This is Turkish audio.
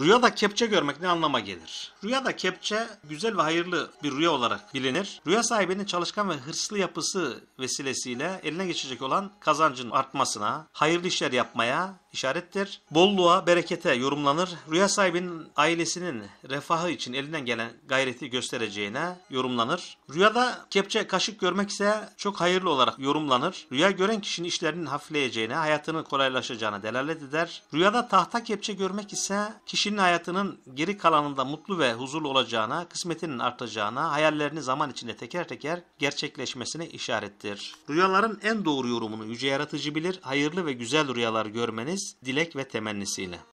Rüyada kepçe görmek ne anlama gelir? Rüyada kepçe güzel ve hayırlı bir rüya olarak bilinir. Rüya sahibinin çalışkan ve hırslı yapısı vesilesiyle eline geçecek olan kazancın artmasına, hayırlı işler yapmaya işarettir. Bolluğa, berekete yorumlanır. Rüya sahibinin ailesinin refahı için elinden gelen gayreti göstereceğine yorumlanır. Rüyada kepçe, kaşık görmek ise çok hayırlı olarak yorumlanır. Rüya gören kişinin işlerinin hafifleyeceğine, hayatının kolaylaşacağına delalet eder. Rüyada tahta kepçe görmek ise kişinin hayatının geri kalanında mutlu ve huzurlu olacağına, kısmetinin artacağına, hayallerini zaman içinde teker teker gerçekleşmesine işarettir. Rüyaların en doğru yorumunu yüce yaratıcı bilir. Hayırlı ve güzel rüyalar görmeniz dilek ve temennisiyle.